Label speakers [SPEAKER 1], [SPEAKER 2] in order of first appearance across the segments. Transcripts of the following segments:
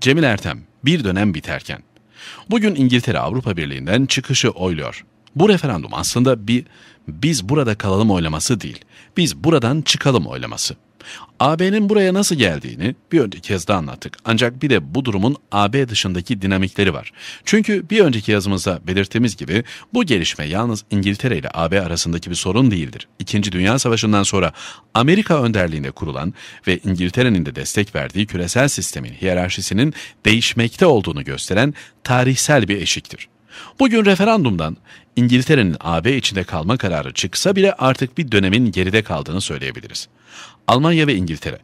[SPEAKER 1] Cemil Ertem bir dönem biterken. Bugün İngiltere Avrupa Birliği'nden çıkışı oyluyor. Bu referandum aslında bir biz burada kalalım oylaması değil. Biz buradan çıkalım oylaması. AB'nin buraya nasıl geldiğini bir önceki yazıda anlattık. Ancak bir de bu durumun AB dışındaki dinamikleri var. Çünkü bir önceki yazımızda belirttiğimiz gibi bu gelişme yalnız İngiltere ile AB arasındaki bir sorun değildir. İkinci Dünya Savaşı'ndan sonra Amerika önderliğinde kurulan ve İngiltere'nin de destek verdiği küresel sistemin hiyerarşisinin değişmekte olduğunu gösteren tarihsel bir eşiktir. Bugün referandumdan İngiltere'nin AB içinde kalma kararı çıksa bile artık bir dönemin geride kaldığını söyleyebiliriz. Almanya ve İngiltere.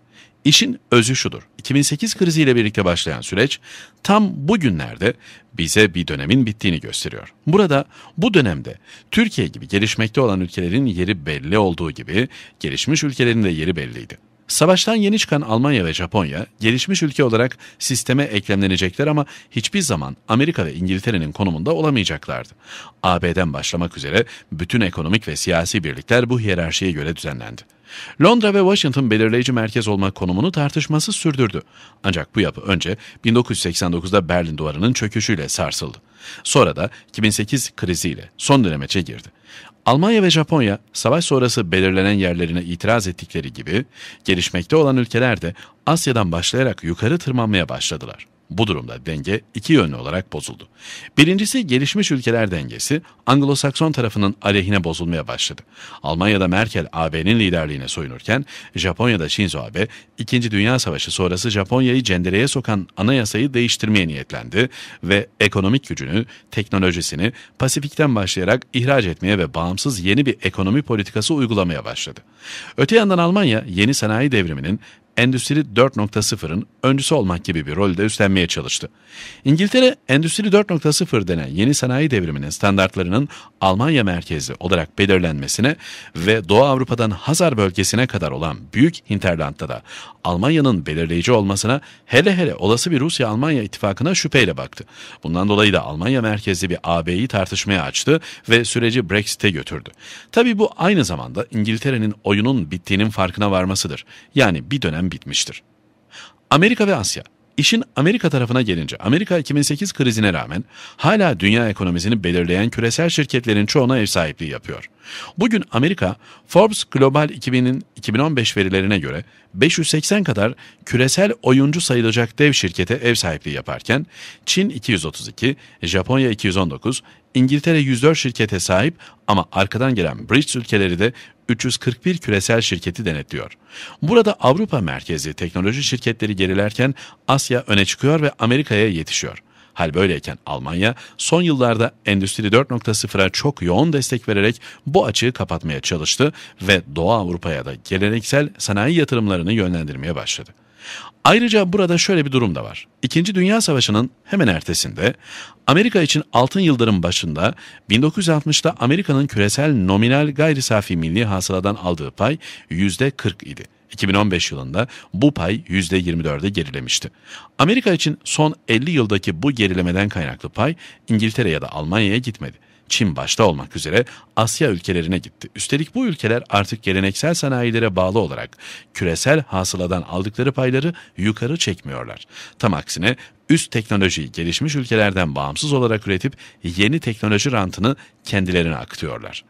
[SPEAKER 1] İşin özü şudur. 2008 kriziyle birlikte başlayan süreç tam bugünlerde bize bir dönemin bittiğini gösteriyor. Burada bu dönemde Türkiye gibi gelişmekte olan ülkelerin yeri belli olduğu gibi gelişmiş ülkelerin de yeri belliydi. Savaştan yeni çıkan Almanya ve Japonya gelişmiş ülke olarak sisteme eklemlenecekler ama hiçbir zaman Amerika ve İngiltere'nin konumunda olamayacaklardı. AB'den başlamak üzere bütün ekonomik ve siyasi birlikler bu hiyerarşiye göre düzenlendi. Londra ve Washington belirleyici merkez olma konumunu tartışması sürdürdü. Ancak bu yapı önce 1989'da Berlin Duvarı'nın çöküşüyle sarsıldı. Sonra da 2008 kriziyle son dönemeçe girdi. Almanya ve Japonya savaş sonrası belirlenen yerlerine itiraz ettikleri gibi gelişmekte olan ülkeler de Asya'dan başlayarak yukarı tırmanmaya başladılar. Bu durumda denge iki yönlü olarak bozuldu. Birincisi gelişmiş ülkeler dengesi Anglo-Sakson tarafının aleyhine bozulmaya başladı. Almanya'da Merkel AB'nin liderliğine soyunurken Japonya'da Shinzo Abe 2. Dünya Savaşı sonrası Japonya'yı cendereye sokan anayasayı değiştirmeye niyetlendi ve ekonomik gücünü, teknolojisini Pasifik'ten başlayarak ihraç etmeye ve bağımsız yeni bir ekonomi politikası uygulamaya başladı. Öte yandan Almanya yeni sanayi devriminin Endüstri 4.0'ın öncüsü olmak gibi bir rolde üstlenmeye çalıştı. İngiltere, Endüstri 4.0 denen yeni sanayi devriminin standartlarının Almanya merkezi olarak belirlenmesine ve Doğu Avrupa'dan Hazar bölgesine kadar olan Büyük Hinterland'da da Almanya'nın belirleyici olmasına hele hele olası bir Rusya-Almanya ittifakına şüpheyle baktı. Bundan dolayı da Almanya merkezli bir AB'yi tartışmaya açtı ve süreci Brexit'e götürdü. Tabii bu aynı zamanda İngiltere'nin oyunun bittiğinin farkına varmasıdır. Yani bir dönem tamamen bitmiştir. Amerika ve Asya İşin Amerika tarafına gelince Amerika 2008 krizine rağmen hala dünya ekonomisini belirleyen küresel şirketlerin çoğuna ev sahipliği yapıyor. Bugün Amerika Forbes Global 2000'in 2015 verilerine göre 580 kadar küresel oyuncu sayılacak dev şirkete ev sahipliği yaparken Çin 232, Japonya 219, İngiltere 104 şirkete sahip ama arkadan gelen BRICS ülkeleri de 341 küresel şirketi denetliyor. Burada Avrupa merkezi teknoloji şirketleri gerilerken Asya öne çıkıyor ve Amerika'ya yetişiyor. Hal böyleyken Almanya son yıllarda Endüstri 4.0'a çok yoğun destek vererek bu açığı kapatmaya çalıştı ve Doğu Avrupa'ya da geleneksel sanayi yatırımlarını yönlendirmeye başladı. Ayrıca burada şöyle bir durum da var. İkinci Dünya Savaşı'nın hemen ertesinde Amerika için altın yıldırım başında 1960'ta Amerika'nın küresel nominal gayri safi milli hasıladan aldığı pay %40 idi. 2015 yılında bu pay %24'e gerilemişti. Amerika için son 50 yıldaki bu gerilemeden kaynaklı pay İngiltere ya da Almanya'ya gitmedi. Çin başta olmak üzere Asya ülkelerine gitti. Üstelik bu ülkeler artık geleneksel sanayilere bağlı olarak küresel hasıladan aldıkları payları yukarı çekmiyorlar. Tam aksine üst teknolojiyi gelişmiş ülkelerden bağımsız olarak üretip yeni teknoloji rantını kendilerine akıtıyorlar.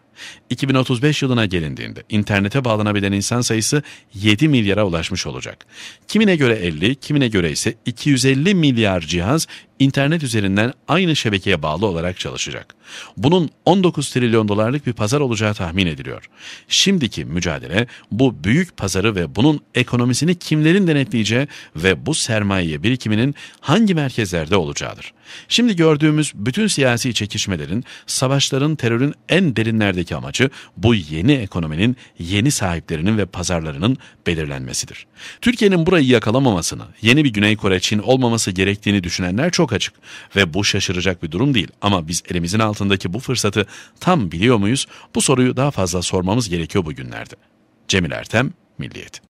[SPEAKER 1] 2035 yılına gelindiğinde internete bağlanabilen insan sayısı 7 milyara ulaşmış olacak. Kimine göre 50, kimine göre ise 250 milyar cihaz internet üzerinden aynı şebekeye bağlı olarak çalışacak. Bunun 19 trilyon dolarlık bir pazar olacağı tahmin ediliyor. Şimdiki mücadele bu büyük pazarı ve bunun ekonomisini kimlerin denetleyeceği ve bu sermaye birikiminin hangi merkezlerde olacağıdır. Şimdi gördüğümüz bütün siyasi çekişmelerin, savaşların, terörün en derinlerdeki amacı bu yeni ekonominin yeni sahiplerinin ve pazarlarının belirlenmesidir. Türkiye'nin burayı yakalamamasını, yeni bir Güney Kore Çin olmaması gerektiğini düşünenler çok çok açık ve bu şaşıracak bir durum değil ama biz elimizin altındaki bu fırsatı tam biliyor muyuz? Bu soruyu daha fazla sormamız gerekiyor bugünlerde. Cemil Ertem, Milliyet.